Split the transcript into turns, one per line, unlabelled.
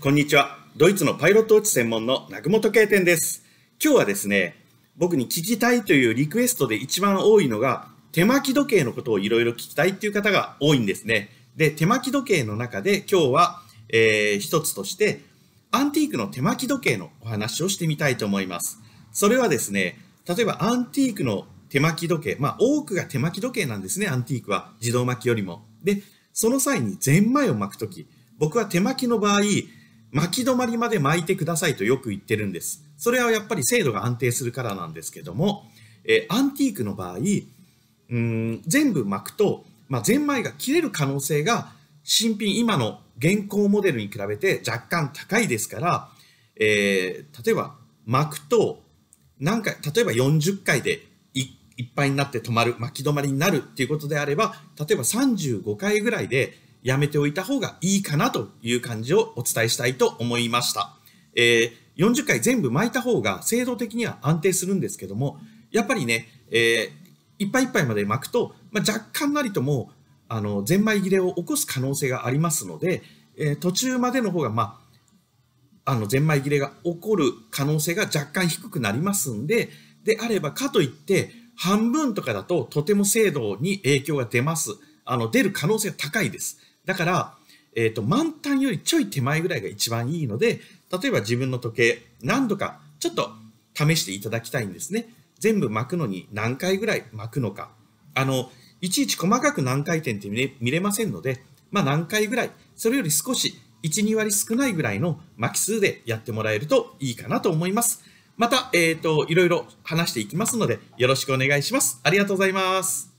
こんにちは。ドイツのパイロットッチ専門の南雲計店です。今日はですね、僕に聞きたいというリクエストで一番多いのが、手巻き時計のことをいろいろ聞きたいっていう方が多いんですね。で、手巻き時計の中で今日は、えー、一つとして、アンティークの手巻き時計のお話をしてみたいと思います。それはですね、例えばアンティークの手巻き時計、まあ多くが手巻き時計なんですね、アンティークは。自動巻きよりも。で、その際にゼンマイを巻くとき、僕は手巻きの場合、巻き止まりまで巻いてくださいとよく言ってるんです。それはやっぱり精度が安定するからなんですけども、えー、アンティークの場合、うん全部巻くと、まあ、ゼンマイが切れる可能性が新品、今の現行モデルに比べて若干高いですから、えー、例えば巻くと何回、例えば40回でいっぱいになって止まる、巻き止まりになるっていうことであれば、例えば35回ぐらいでやめておいた方がいいかなという感じをお伝えしたいと思いました。えー、40回全部巻いた方が制度的には安定するんですけども、やっぱりね、えー、いっぱいいっぱいまで巻くと、まあ、若干なりとも、あの、ゼンマイ切れを起こす可能性がありますので、えー、途中までの方が、まあ、あの、ゼンマイ切れが起こる可能性が若干低くなりますんで、であれば、かといって、半分とかだと、とても精度に影響が出ます。あの、出る可能性が高いです。だから、えっ、ー、と、満タンよりちょい手前ぐらいが一番いいので、例えば自分の時計、何度かちょっと試していただきたいんですね。全部巻くのに何回ぐらい巻くのか。あの、いちいち細かく何回転って見れませんので、まあ何回ぐらい、それより少し、1、2割少ないぐらいの巻き数でやってもらえるといいかなと思います。また、えっ、ー、と、いろいろ話していきますので、よろしくお願いします。ありがとうございます。